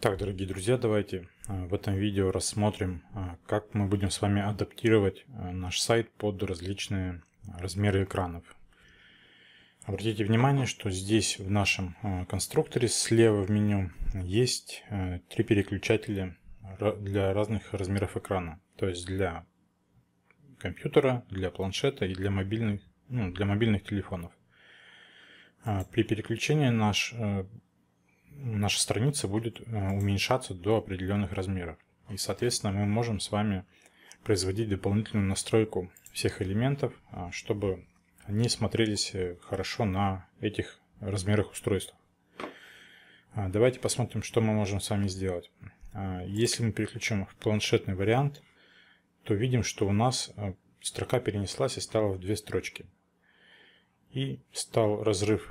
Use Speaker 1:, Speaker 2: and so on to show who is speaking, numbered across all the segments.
Speaker 1: Так, дорогие друзья, давайте а, в этом видео рассмотрим, а, как мы будем с вами адаптировать а, наш сайт под различные размеры экранов. Обратите внимание, что здесь в нашем конструкторе слева в меню есть три переключателя для разных размеров экрана. То есть для компьютера, для планшета и для мобильных, ну, для мобильных телефонов. При переключении наш наша страница будет э, уменьшаться до определенных размеров. И, соответственно, мы можем с вами производить дополнительную настройку всех элементов, а, чтобы они смотрелись э, хорошо на этих размерах устройства. А, давайте посмотрим, что мы можем с вами сделать. А, если мы переключим в планшетный вариант, то видим, что у нас э, строка перенеслась и стала в две строчки. И стал разрыв,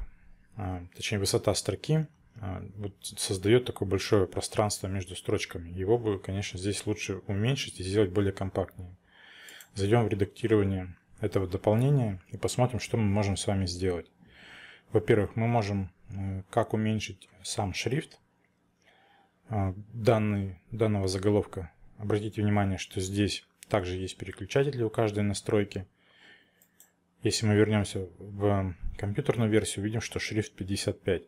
Speaker 1: точнее высота строки а, вот создает такое большое пространство между строчками. Его бы, конечно, здесь лучше уменьшить и сделать более компактнее. Зайдем в редактирование этого дополнения и посмотрим, что мы можем с вами сделать. Во-первых, мы можем э, как уменьшить сам шрифт а, данный, данного заголовка. Обратите внимание, что здесь также есть переключатели у каждой настройки. Если мы вернемся в э, компьютерную версию, увидим, что шрифт 55.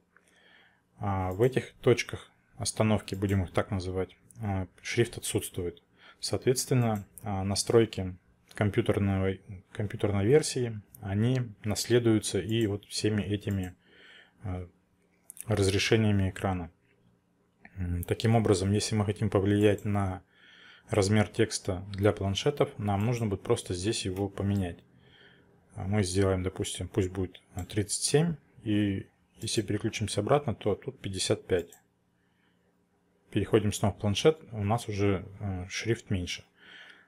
Speaker 1: А в этих точках остановки, будем их так называть, а, шрифт отсутствует. Соответственно, а, настройки компьютерной, компьютерной версии, они наследуются и вот всеми этими разрешениями экрана. Таким образом, если мы хотим повлиять на размер текста для планшетов, нам нужно будет просто здесь его поменять. Мы сделаем, допустим, пусть будет 37, и если переключимся обратно, то тут 55. Переходим снова в планшет, у нас уже э, шрифт меньше.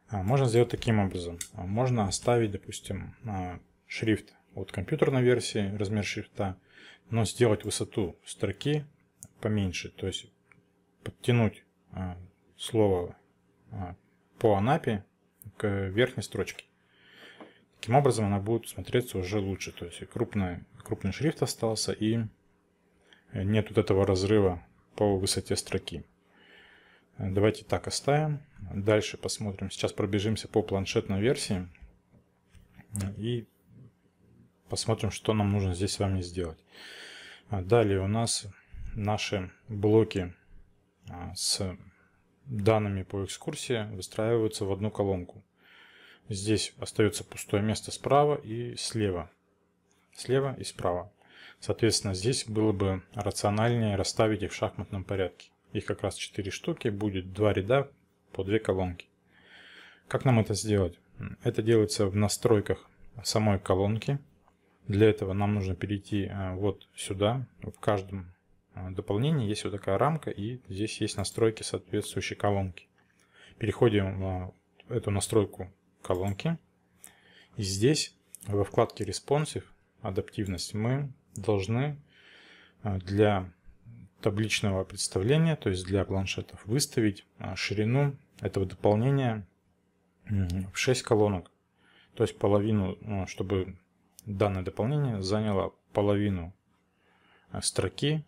Speaker 1: А, можно сделать таким образом. А, можно оставить, допустим, а, шрифт от компьютерной версии, размер шрифта, но сделать высоту строки поменьше, то есть подтянуть слово по анапе к верхней строчке. Таким образом она будет смотреться уже лучше, то есть крупная крупный шрифт остался и нет вот этого разрыва по высоте строки. Давайте так оставим. Дальше посмотрим. Сейчас пробежимся по планшетной версии и посмотрим, что нам нужно здесь с вами сделать. Далее у нас наши блоки а, с данными по экскурсии выстраиваются в одну колонку. Здесь остается пустое место справа и слева слева и справа. Соответственно, здесь было бы рациональнее расставить их в шахматном порядке. Их как раз 4 штуки, будет 2 ряда по 2 колонки. Как нам это сделать? Это делается в настройках самой колонки. Для этого нам нужно перейти э, вот сюда. В каждом э, дополнении есть вот такая рамка и здесь есть настройки соответствующей колонки. Переходим в эту настройку колонки. И здесь во вкладке Responsive адаптивность, мы должны а, для табличного представления, то есть для планшетов, выставить а, ширину этого дополнения в 6 колонок. То есть половину, ну, чтобы данное дополнение заняло половину а, строки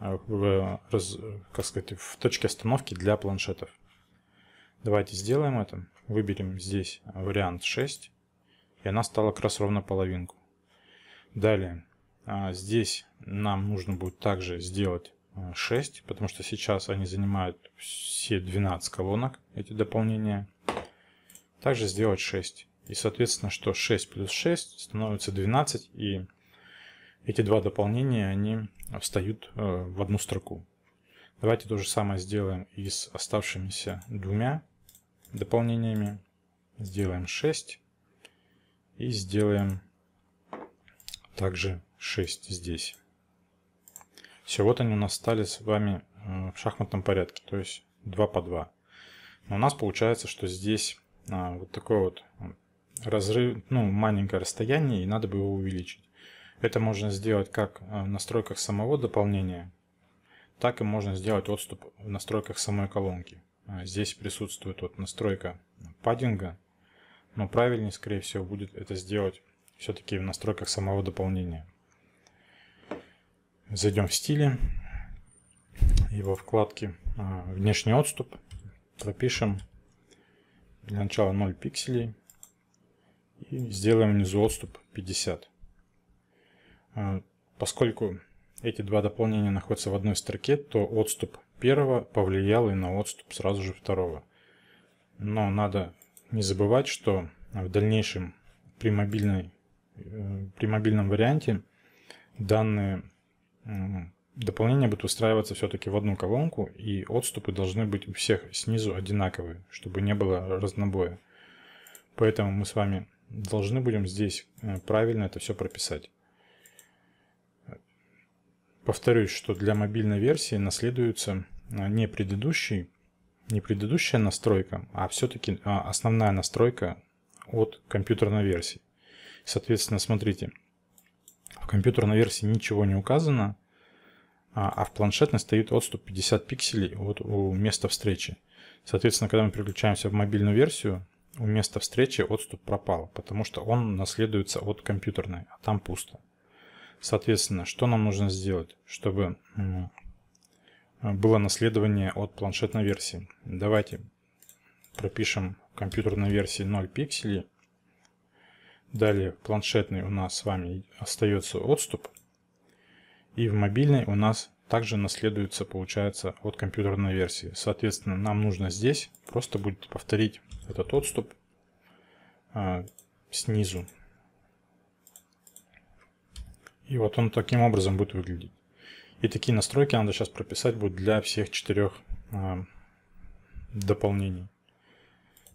Speaker 1: в, как сказать, в точке остановки для планшетов. Давайте сделаем это. Выберем здесь вариант 6, и она стала как раз ровно половинку. Далее, а, здесь нам нужно будет также сделать 6, а, потому что сейчас они занимают все 12 колонок, эти дополнения. Также сделать 6. И, соответственно, что 6 плюс 6 становится 12, и эти два дополнения, они встают э, в одну строку. Давайте то же самое сделаем и с оставшимися двумя дополнениями. Сделаем 6 и сделаем также 6 здесь. Все, вот они у нас стали с вами э, в шахматном порядке, то есть 2 по 2. Но у нас получается, что здесь а, вот такое вот разрыв, ну, маленькое расстояние, и надо бы его увеличить. Это можно сделать как э, в настройках самого дополнения, так и можно сделать отступ в настройках самой колонки. А, здесь присутствует вот настройка паддинга, но правильнее, скорее всего, будет это сделать все-таки в настройках самого дополнения. Зайдем в стили его вкладки а, внешний отступ пропишем для начала 0 пикселей и сделаем внизу отступ 50. А, поскольку эти два дополнения находятся в одной строке, то отступ первого повлиял и на отступ сразу же второго. Но надо не забывать, что в дальнейшем при мобильной Э, при мобильном варианте данные дополнения будут устраиваться все-таки в одну колонку, и отступы должны быть у всех снизу одинаковые, чтобы не было разнобоя. Поэтому мы с вами должны будем здесь э, правильно это все прописать. Повторюсь, что для мобильной версии наследуется э, не, предыдущий, не предыдущая настройка, а все-таки основная настройка от компьютерной версии. Соответственно, смотрите, в компьютерной версии ничего не указано, а, а в планшетной стоит отступ 50 пикселей вот у места встречи. Соответственно, когда мы переключаемся в мобильную версию, у места встречи отступ пропал, потому что он наследуется от компьютерной, а там пусто. Соответственно, что нам нужно сделать, чтобы было наследование от планшетной версии? Давайте пропишем в компьютерной версии 0 пикселей Далее в планшетной у нас с вами остается отступ. И в мобильной у нас также наследуется, получается, от компьютерной версии. Соответственно, нам нужно здесь просто будет повторить этот отступ э, снизу. И вот он таким образом будет выглядеть. И такие настройки надо сейчас прописать будет для всех четырех э, дополнений.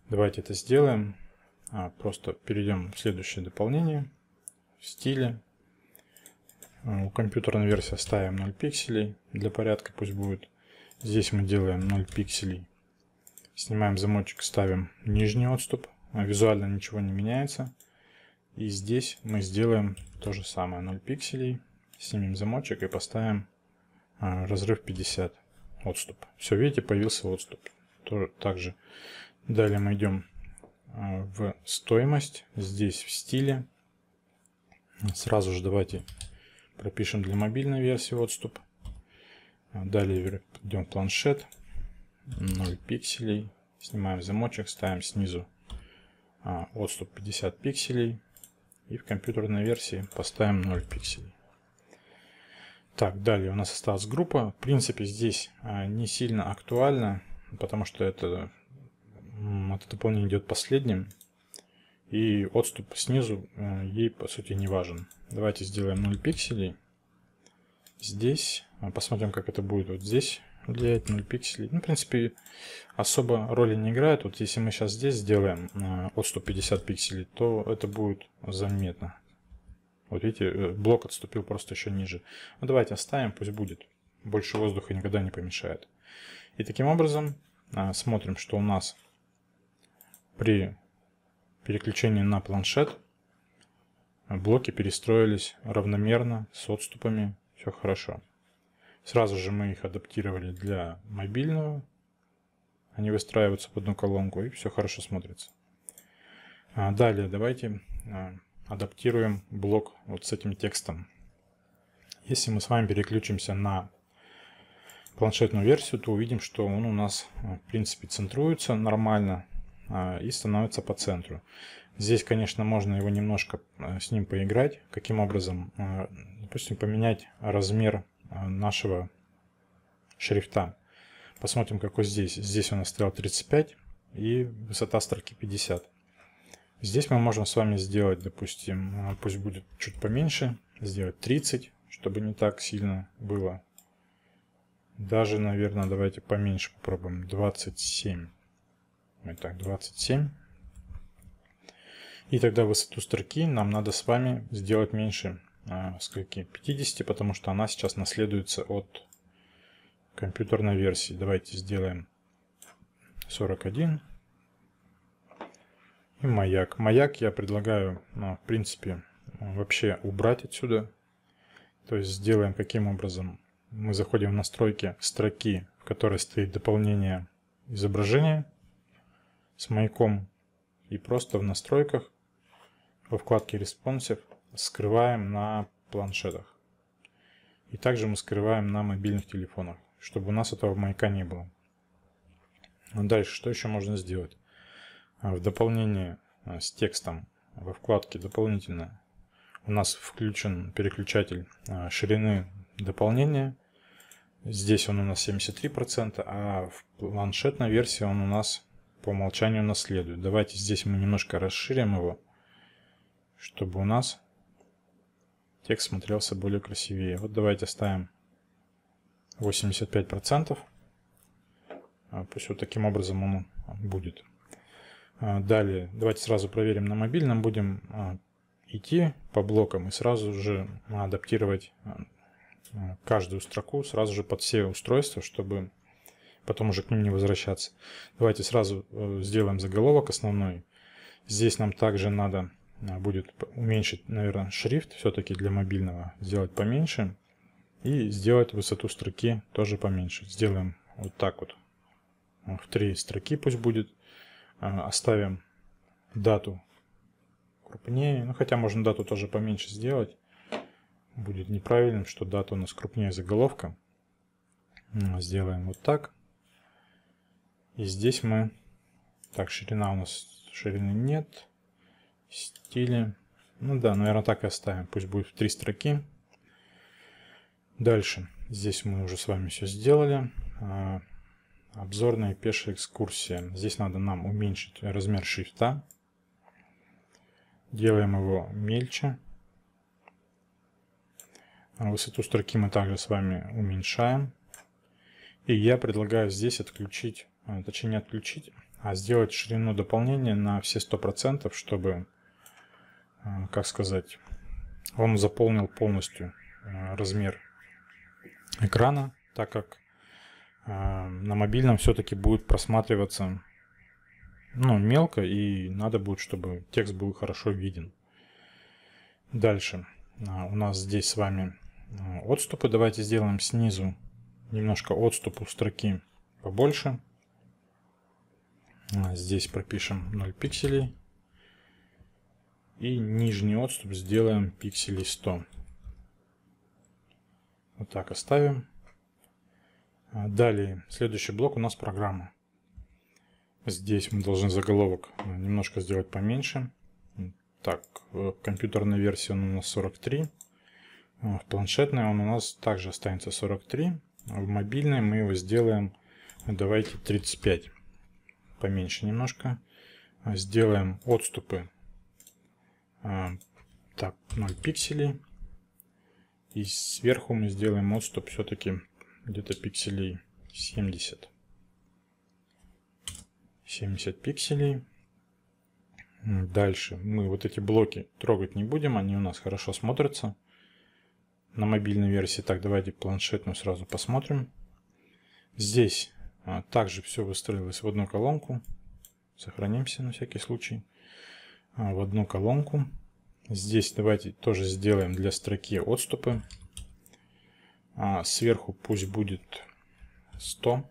Speaker 1: Давайте это сделаем. А, просто перейдем в следующее дополнение. В стиле. А, у компьютерной версии ставим 0 пикселей. Для порядка пусть будет. Здесь мы делаем 0 пикселей. Снимаем замочек, ставим нижний отступ. А, визуально ничего не меняется. И здесь мы сделаем то же самое. 0 пикселей. Снимем замочек и поставим разрыв 50 отступ. Все, видите, появился отступ. Тоже так же. Далее мы идем а, в стоимость, здесь в стиле. Сразу же давайте пропишем для мобильной версии отступ. А, далее идем планшет, 0 пикселей, снимаем замочек, ставим снизу а, отступ 50 пикселей и в компьютерной версии поставим 0 пикселей. Так, далее у нас осталась группа. В принципе, здесь не сильно актуально, потому что это это дополнение идет последним. И отступ снизу э, ей, по сути, не важен. Давайте сделаем 0 пикселей. Здесь. А, посмотрим, как это будет вот здесь влиять 0 пикселей. Ну, в принципе, особо роли не играет. Вот если мы сейчас здесь сделаем э, отступ 50 пикселей, то это будет заметно. Вот видите, э, блок отступил просто еще ниже. Ну, давайте оставим, пусть будет. Больше воздуха никогда не помешает. И таким образом а, смотрим, что у нас при переключении на планшет блоки перестроились равномерно, с отступами, все хорошо. Сразу же мы их адаптировали для мобильного. Они выстраиваются под одну колонку и все хорошо смотрится. А, далее давайте а, адаптируем блок вот с этим текстом. Если мы с вами переключимся на планшетную версию, то увидим, что он у нас а, в принципе центруется нормально. А, и становится по центру. Здесь, конечно, можно его немножко а, с ним поиграть. Каким образом? А, допустим, поменять размер нашего шрифта. Посмотрим, какой здесь. Здесь у нас стоял 35 и высота строки 50. Здесь мы можем с вами сделать, допустим, пусть будет чуть поменьше, сделать 30, чтобы не так сильно было. Даже, наверное, давайте поменьше попробуем, 27. Итак, 27. И тогда высоту строки нам надо с вами сделать меньше э, скольки? 50, потому что она сейчас наследуется от компьютерной версии. Давайте сделаем 41 и маяк. Маяк я предлагаю, ну, в принципе, вообще убрать отсюда. То есть сделаем каким образом. Мы заходим в настройки строки, в которой стоит дополнение изображения с маяком и просто в настройках во вкладке Responsive скрываем на планшетах. И также мы скрываем на мобильных телефонах, чтобы у нас этого маяка не было. Ну, дальше, что еще можно сделать? А, в дополнение а, с текстом во вкладке «Дополнительно» у нас включен переключатель а, ширины дополнения. Здесь он у нас 73%, а в планшетной версии он у нас по умолчанию наследует. Давайте здесь мы немножко расширим его, чтобы у нас текст смотрелся более красивее. Вот давайте ставим 85%. А, пусть вот таким образом он будет. А, далее, давайте сразу проверим на мобильном. Будем а, идти по блокам и сразу же адаптировать каждую строку сразу же под все устройства, чтобы потом уже к ним не возвращаться. Давайте сразу э, сделаем заголовок основной. Здесь нам также надо э, будет уменьшить, наверное, шрифт все-таки для мобильного. Сделать поменьше. И сделать высоту строки тоже поменьше. Сделаем вот так вот. Э, в три строки пусть будет. Оставим дату крупнее. Ну, хотя можно дату тоже поменьше сделать. Будет неправильным, что дата у нас крупнее заголовка. Сделаем вот так. И здесь мы... Так, ширина у нас... Ширины нет. Стили... Ну да, наверное, так и оставим. Пусть будет в три строки. Дальше. Здесь мы уже с вами все сделали. А, обзорная пешая экскурсия. Здесь надо нам уменьшить размер шрифта. Делаем его мельче. А высоту строки мы также с вами уменьшаем. И я предлагаю здесь отключить а, точнее не отключить, а сделать ширину дополнения на все 100%, чтобы, а, как сказать, он заполнил полностью а, размер экрана, так как на мобильном все-таки будет просматриваться ну, мелко, и надо будет, чтобы текст был хорошо виден. Дальше у нас здесь с вами отступы. Давайте сделаем снизу немножко отступ у строки побольше. А, здесь пропишем 0 пикселей. И нижний отступ сделаем пикселей 100. Вот так оставим. А, далее, следующий блок у нас программа. Здесь мы должны заголовок а, немножко сделать поменьше. Так, э, компьютерная версия у нас 43. В планшетной он у нас также останется 43. В мобильной мы его сделаем, давайте, 35 поменьше немножко. А, сделаем отступы а, так, 0 пикселей. И сверху мы сделаем отступ все-таки где-то пикселей 70. 70 пикселей. Дальше мы вот эти блоки трогать не будем, они у нас хорошо смотрятся на мобильной версии. Так, давайте планшетную сразу посмотрим. Здесь а, также все выстроилось в одну колонку. Сохранимся на всякий случай. А, в одну колонку. Здесь давайте тоже сделаем для строки отступы. А, сверху пусть будет 100.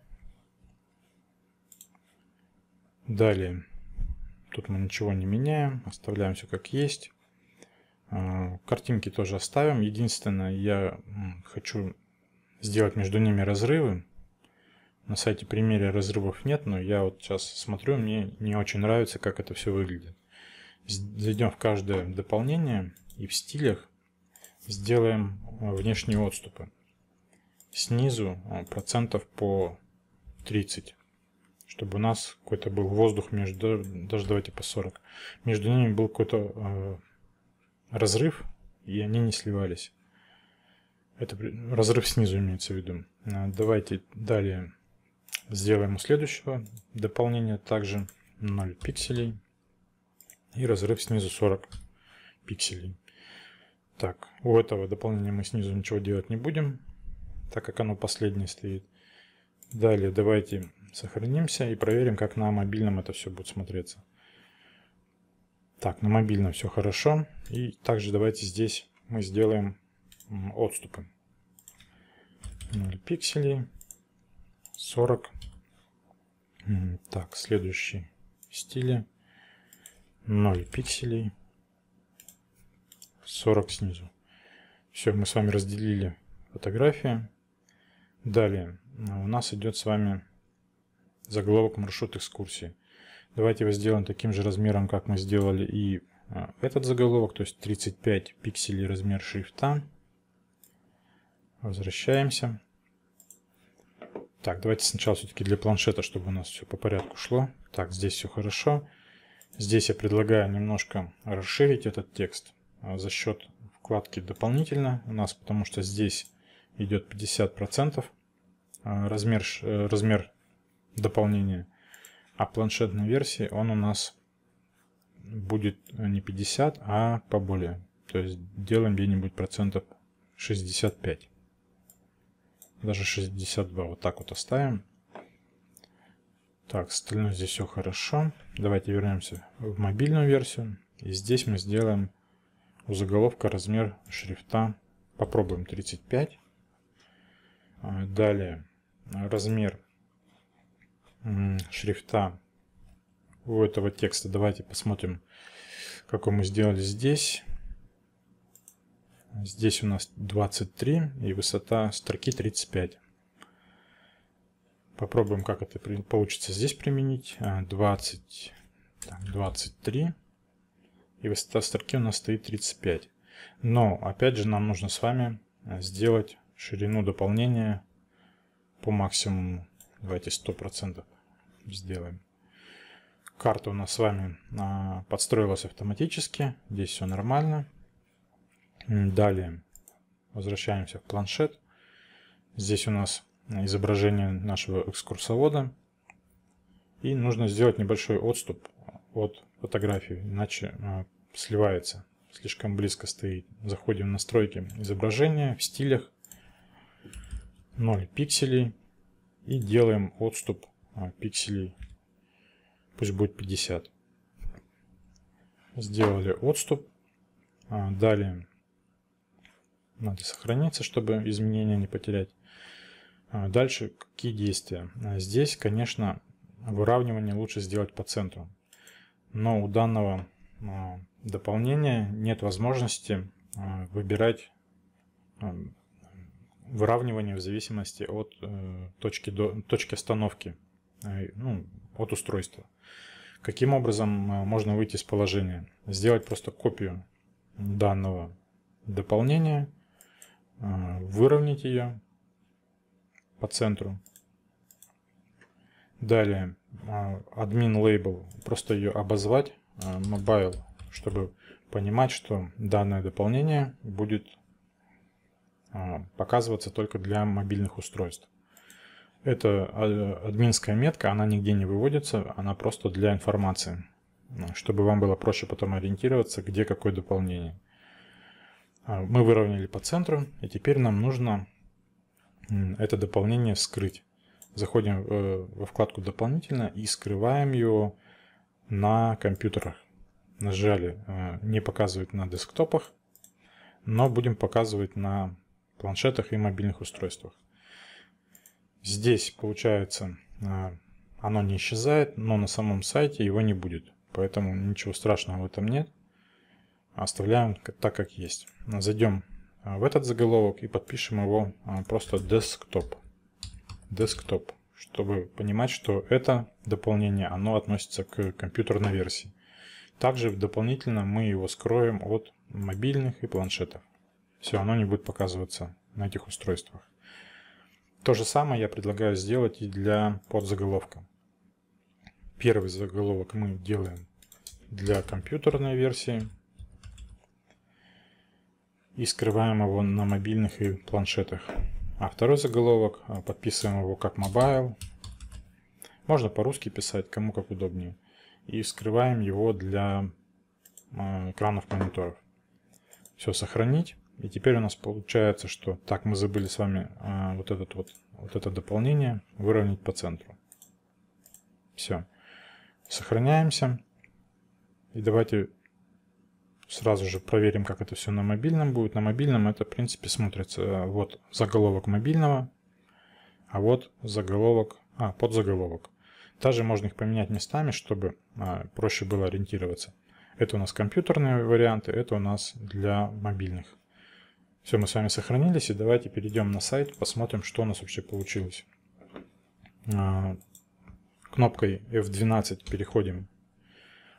Speaker 1: Далее. Тут мы ничего не меняем. Оставляем все как есть. Картинки тоже оставим. Единственное, я хочу сделать между ними разрывы. На сайте примере разрывов нет, но я вот сейчас смотрю, мне не очень нравится, как это все выглядит. Зайдем в каждое дополнение и в стилях сделаем э, внешние отступы. Снизу э, процентов по 30, чтобы у нас какой-то был воздух между, даже давайте по 40, между ними был какой-то э, разрыв, и они не сливались. Это разрыв снизу имеется в виду. Э, давайте далее Сделаем у следующего дополнение также 0 пикселей и разрыв снизу 40 пикселей. Так, у этого дополнения мы снизу ничего делать не будем, так как оно последнее стоит. Далее давайте сохранимся и проверим, как на мобильном это все будет смотреться. Так, на мобильном все хорошо. И также давайте здесь мы сделаем отступы. 0 пикселей. 40. Так, следующий стиле 0 пикселей, 40 снизу. Все, мы с вами разделили фотографии. Далее а, у нас идет с вами заголовок маршрут экскурсии. Давайте его сделаем таким же размером, как мы сделали и а, этот заголовок, то есть 35 пикселей размер шрифта. Возвращаемся. Так, давайте сначала все-таки для планшета, чтобы у нас все по порядку шло. Так, здесь все хорошо. Здесь я предлагаю немножко расширить этот текст а, за счет вкладки «Дополнительно» у нас, потому что здесь идет 50% а, размер, э, размер дополнения, а планшетной версии он у нас будет не 50, а поболее. То есть делаем где-нибудь процентов 65. Даже 62 вот так вот оставим. Так, остальное здесь все хорошо. Давайте вернемся в мобильную версию. И здесь мы сделаем у заголовка размер шрифта. Попробуем 35. А, далее размер шрифта у этого текста. Давайте посмотрим, какой мы сделали здесь. Здесь у нас 23 и высота строки 35. Попробуем, как это получится здесь применить. 20, так, 23 и высота строки у нас стоит 35. Но, опять же, нам нужно с вами а, сделать ширину дополнения по максимуму. Давайте 100% сделаем. Карта у нас с вами а, подстроилась автоматически. Здесь все нормально. Далее возвращаемся в планшет. Здесь у нас изображение нашего экскурсовода. И нужно сделать небольшой отступ от фотографии, иначе а, сливается, слишком близко стоит. Заходим в настройки изображения в стилях 0 пикселей и делаем отступ а, пикселей, пусть будет 50. Сделали отступ. А, далее надо сохраниться, чтобы изменения не потерять. А, дальше какие действия? А, здесь, конечно, выравнивание лучше сделать по центру. Но у данного а, дополнения нет возможности выбирать выравнивание в зависимости от э, точки, до, точки остановки, ну, от устройства. Каким образом можно выйти из положения? Сделать просто копию данного дополнения – Э, выровнять ее по центру. Далее, э, админ лейбл, просто ее обозвать mobile, э, чтобы понимать, что данное дополнение будет показываться только для мобильных устройств. Это админская метка, она нигде не выводится, она просто для информации, чтобы вам было проще потом ориентироваться, где какое дополнение. А, мы выровняли по центру, и теперь нам нужно это дополнение скрыть. Заходим э, во вкладку «Дополнительно» и скрываем ее на компьютерах. Нажали э, «Не показывать на десктопах», но будем показывать на планшетах и мобильных устройствах. Здесь, получается, э, оно не исчезает, но на самом сайте его не будет. Поэтому ничего страшного в этом нет. А оставляем так, как есть. Зайдем а, в этот заголовок и подпишем его а, просто desktop. Desktop, чтобы понимать, что это дополнение, оно относится к компьютерной версии. Также дополнительно мы его скроем от мобильных и планшетов. Все, оно не будет показываться на этих устройствах. То же самое я предлагаю сделать и для подзаголовка. Первый заголовок мы делаем для компьютерной версии, и скрываем его на мобильных и планшетах. А второй заголовок, а, подписываем его как mobile. Можно по-русски писать, кому как удобнее. И скрываем его для а, экранов мониторов. Все, сохранить. И теперь у нас получается, что так мы забыли с вами а, вот, этот вот, вот это дополнение выровнять по центру. Все. Сохраняемся. И давайте Сразу же проверим, как это все на мобильном будет. На мобильном это, в принципе, смотрится. Э, вот заголовок мобильного, а вот заголовок, а, подзаголовок. Также можно их поменять местами, чтобы а, проще было ориентироваться. Это у нас компьютерные варианты, это у нас для мобильных. Все, мы с вами сохранились, и давайте перейдем на сайт, посмотрим, что у нас вообще получилось. А, кнопкой F12 переходим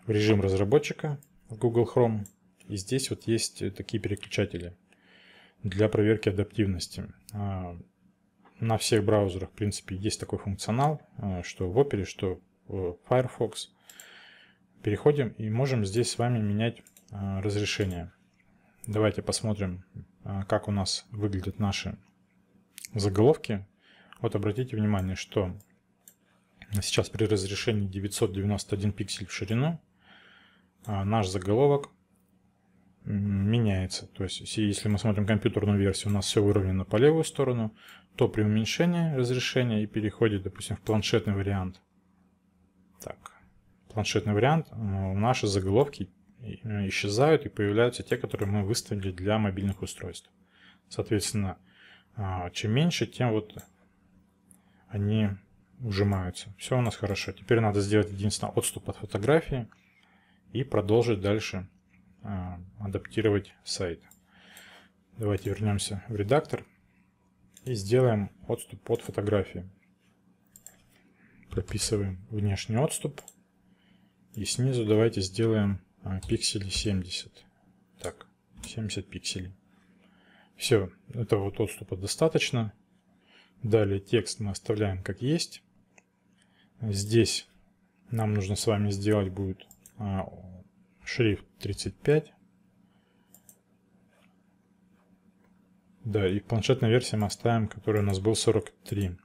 Speaker 1: в режим разработчика в Google Chrome. И здесь вот есть э, такие переключатели для проверки адаптивности. А, на всех браузерах, в принципе, есть такой функционал, э, что в Opera, что в Firefox. Переходим и можем здесь с вами менять э, разрешение. Давайте посмотрим, как у нас выглядят наши заголовки. Вот обратите внимание, что сейчас при разрешении 991 пиксель в ширину а, наш заголовок меняется. То есть, если мы смотрим компьютерную версию, у нас все выровнено по левую сторону, то при уменьшении разрешения и переходе, допустим, в планшетный вариант. Так, планшетный вариант, э, наши заголовки э, исчезают и появляются те, которые мы выставили для мобильных устройств. Соответственно, а, чем меньше, тем вот они ужимаются. Все у нас хорошо. Теперь надо сделать единственное отступ от фотографии и продолжить дальше а, адаптировать сайт. Давайте вернемся в редактор и сделаем отступ под фотографии. Прописываем внешний отступ. И снизу давайте сделаем а, пиксели 70. Так, 70 пикселей. Все, этого вот отступа достаточно. Далее текст мы оставляем как есть. Здесь нам нужно с вами сделать будет а, шрифт 35. Да, и планшетная версия мы оставим, который у нас был 43.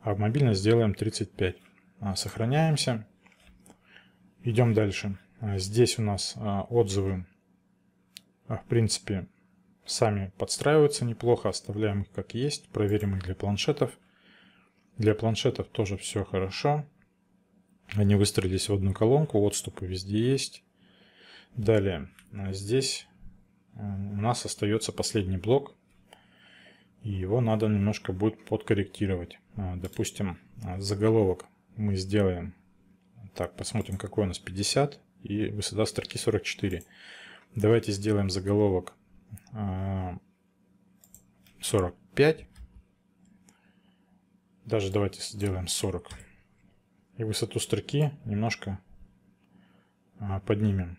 Speaker 1: А в мобильной сделаем 35. А, сохраняемся. Идем дальше. А, здесь у нас а, отзывы, в принципе, сами подстраиваются неплохо. Оставляем их как есть. Проверим их для планшетов. Для планшетов тоже все хорошо. Они выстроились в одну колонку. Отступы везде есть. Далее, а здесь э, у нас остается последний блок, и его надо немножко будет подкорректировать. А, допустим, а, заголовок мы сделаем, так, посмотрим, какой у нас 50, и высота строки 44. Давайте сделаем заголовок 45. Даже давайте сделаем 40. И высоту строки немножко поднимем.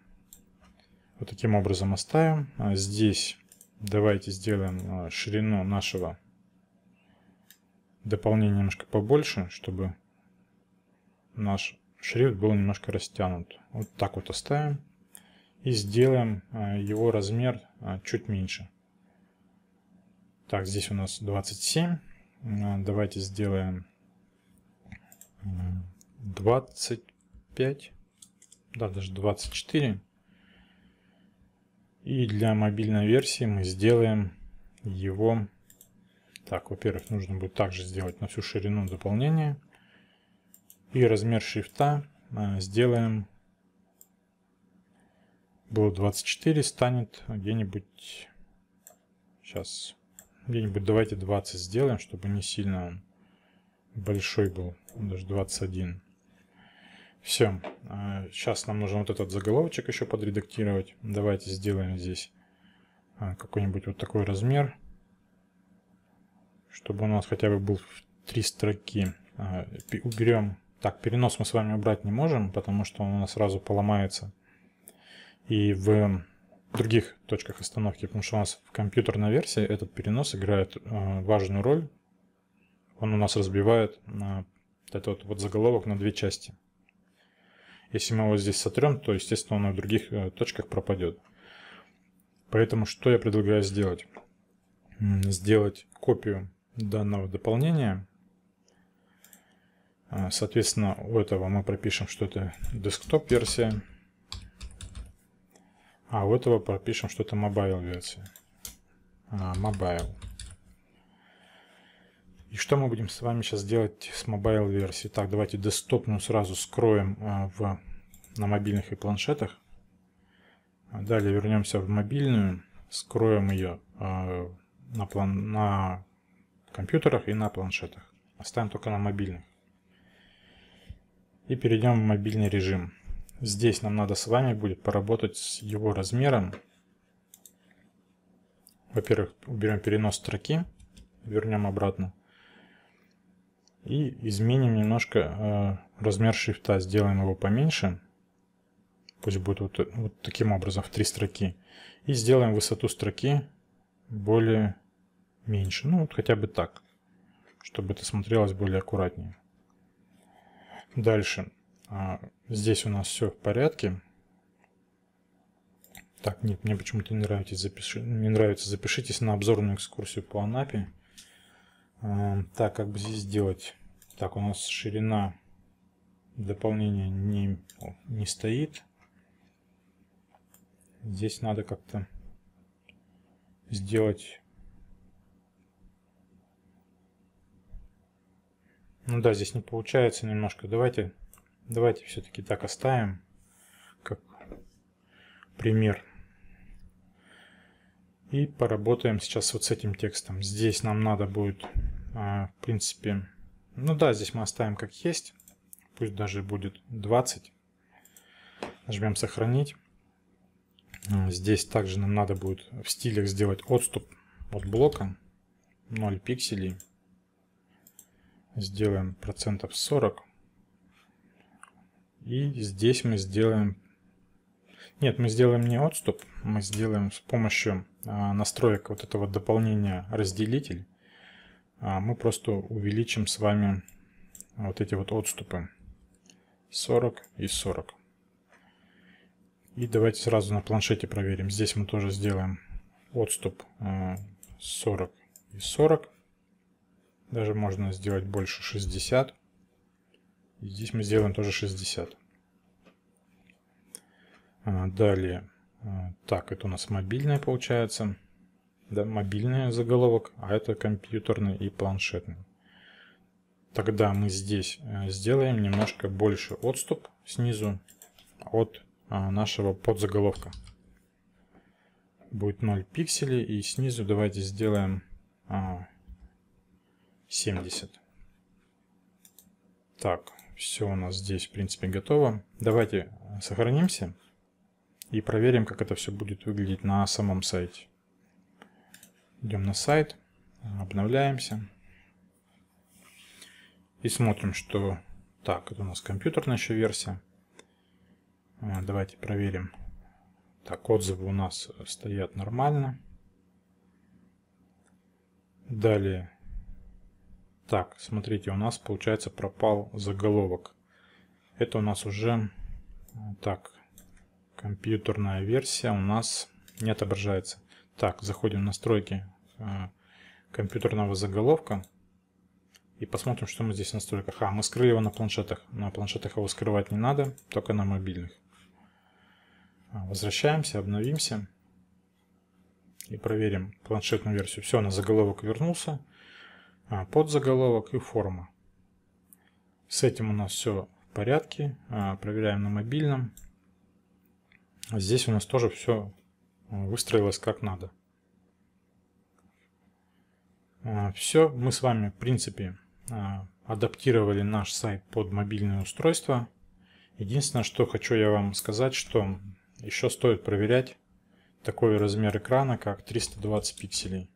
Speaker 1: Вот таким образом оставим. А, здесь давайте сделаем а, ширину нашего дополнения немножко побольше, чтобы наш шрифт был немножко растянут. Вот так вот оставим. И сделаем а, его размер чуть меньше. Так, здесь у нас 27. Давайте сделаем 25. Да, даже 24. И для мобильной версии мы сделаем его... Так, во-первых, нужно будет также сделать на всю ширину дополнение. И размер шрифта а, сделаем... Было 24, станет где-нибудь... Сейчас. Где-нибудь давайте 20 сделаем, чтобы не сильно он большой был. Даже 21. Всем. Сейчас а, нам нужно вот этот заголовочек еще подредактировать. Давайте сделаем здесь а, какой-нибудь вот такой размер, чтобы у нас хотя бы был в три строки. А, Уберем... Так, перенос мы с вами убрать не можем, потому что он у нас сразу поломается. И в других точках остановки, потому что у нас в компьютерной версии этот перенос играет важную роль. Он у нас разбивает этот вот заголовок на две части. Если мы его здесь сотрем, то, естественно, он в других э, точках пропадет. Поэтому что я предлагаю сделать? Сделать копию данного дополнения. А, соответственно, у этого мы пропишем, что это десктоп-версия. А у этого пропишем, что это мобайл-версия. А, mobile. И что мы будем с вами сейчас делать с мобайл версии? Так, давайте десктопную сразу скроем а, в, на мобильных и планшетах. Далее вернемся в мобильную, скроем ее а, на, план, на компьютерах и на планшетах. Оставим только на мобильных. И перейдем в мобильный режим. Здесь нам надо с вами будет поработать с его размером. Во-первых, уберем перенос строки, вернем обратно. И изменим немножко э, размер шрифта, сделаем его поменьше. Пусть будет вот, вот таким образом, в три строки. И сделаем высоту строки более меньше. Ну, вот хотя бы так, чтобы это смотрелось более аккуратнее. Дальше. Э, здесь у нас все в порядке. Так, нет, мне почему-то не, нравитесь, запиши, не нравится. Запишитесь на обзорную экскурсию по Анапе. Эм, так, как бы здесь сделать? Так, у нас ширина дополнения не, не стоит. Здесь надо как-то сделать... Ну да, здесь не получается немножко. Давайте, давайте все-таки так оставим, как пример. И поработаем сейчас вот с этим текстом. Здесь нам надо будет а, в принципе, ну да, здесь мы оставим как есть. Пусть даже будет 20. Нажмем сохранить. А, здесь также нам надо будет в стилях сделать отступ от блока. 0 пикселей. Сделаем процентов 40. И здесь мы сделаем... Нет, мы сделаем не отступ. Мы сделаем с помощью а, настроек вот этого дополнения разделитель а мы просто увеличим с вами вот эти вот отступы 40 и 40. И давайте сразу на планшете проверим. Здесь мы тоже сделаем отступ 40 э, и 40. Даже можно сделать больше 60. И здесь мы сделаем тоже 60. А, далее. Э, так, это у нас мобильная получается да, мобильный заголовок, а это компьютерный и планшетный. Тогда мы здесь э, сделаем немножко больше отступ снизу от э, нашего подзаголовка. Будет 0 пикселей и снизу давайте сделаем 70. А, так, все у нас здесь в принципе готово. Давайте сохранимся и проверим, как это все будет выглядеть на самом сайте. Идем на сайт, обновляемся. И смотрим, что... Так, это у нас компьютерная еще версия. А, давайте проверим. Так, отзывы у нас стоят нормально. Далее. Так, смотрите, у нас, получается, пропал заголовок. Это у нас уже... Так, компьютерная версия у нас не отображается. Так, заходим в настройки Э, компьютерного заголовка и посмотрим, что мы здесь в настройках. А, мы скрыли его на планшетах. На планшетах его скрывать не надо, только на мобильных. А, возвращаемся, обновимся и проверим планшетную версию. Все, на заголовок вернулся, а, подзаголовок и форма. С этим у нас все в порядке. А, проверяем на мобильном. Здесь у нас тоже все э, выстроилось как надо. А, Все, мы с вами, в принципе, а, адаптировали наш сайт под мобильное устройство. Единственное, что хочу я вам сказать, что еще стоит проверять такой размер экрана, как 320 пикселей.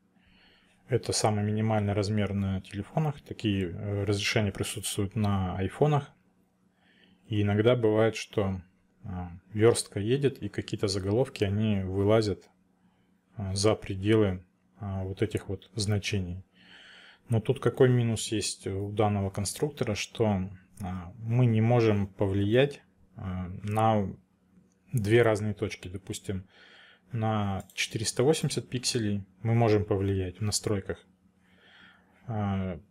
Speaker 1: Это самый минимальный размер на телефонах. Такие э, разрешения присутствуют на айфонах. И иногда бывает, что а, верстка едет, и какие-то заголовки, они вылазят за пределы а, вот этих вот значений. Но тут какой минус есть у данного конструктора, что а, мы не можем повлиять а, на две разные точки. Допустим, на 480 пикселей мы можем повлиять в настройках, а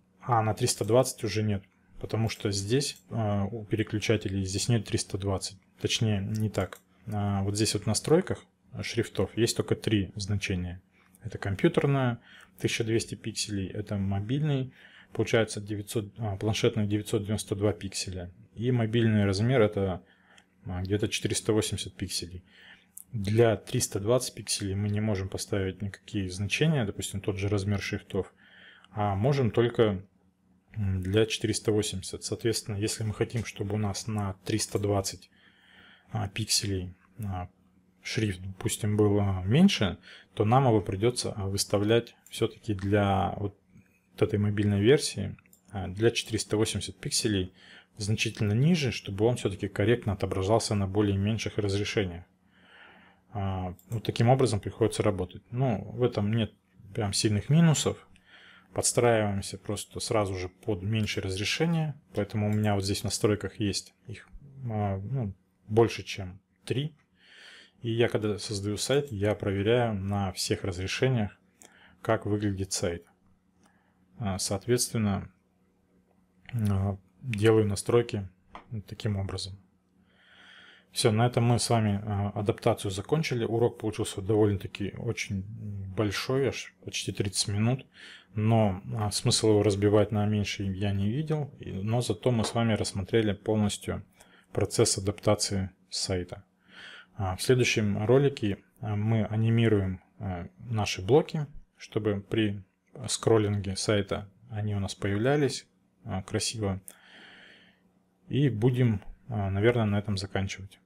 Speaker 1: на 320 уже нет, потому что здесь у переключателей здесь нет 320. Точнее, не так. Вот здесь вот в настройках шрифтов есть только три значения. Это компьютерная, 1200 пикселей, это мобильный, получается 900, а, планшетный 992 пикселя. И мобильный размер это а, где-то 480 пикселей. Для 320 пикселей мы не можем поставить никакие значения, допустим, тот же размер шрифтов, а можем только для 480. Соответственно, если мы хотим, чтобы у нас на 320 а, пикселей а, шрифт, допустим, был меньше, то нам его придется а, выставлять все-таки для вот этой мобильной версии, а, для 480 пикселей, значительно ниже, чтобы он все-таки корректно отображался на более меньших разрешениях. А, вот таким образом приходится работать. Ну, в этом нет прям сильных минусов. Подстраиваемся просто сразу же под меньшее разрешение, поэтому у меня вот здесь в настройках есть их ну, больше, чем 3 и я когда создаю сайт, я проверяю на всех разрешениях, как выглядит сайт. А, соответственно, а, делаю настройки таким образом. Все, на этом мы с вами а, адаптацию закончили. Урок получился довольно-таки очень большой, аж почти 30 минут. Но смысл его разбивать на меньше я не видел. Но зато мы с вами рассмотрели полностью процесс адаптации сайта. А, в следующем ролике а, мы анимируем а, наши блоки, чтобы при скроллинге сайта они у нас появлялись красиво. И будем, наверное, на этом заканчивать.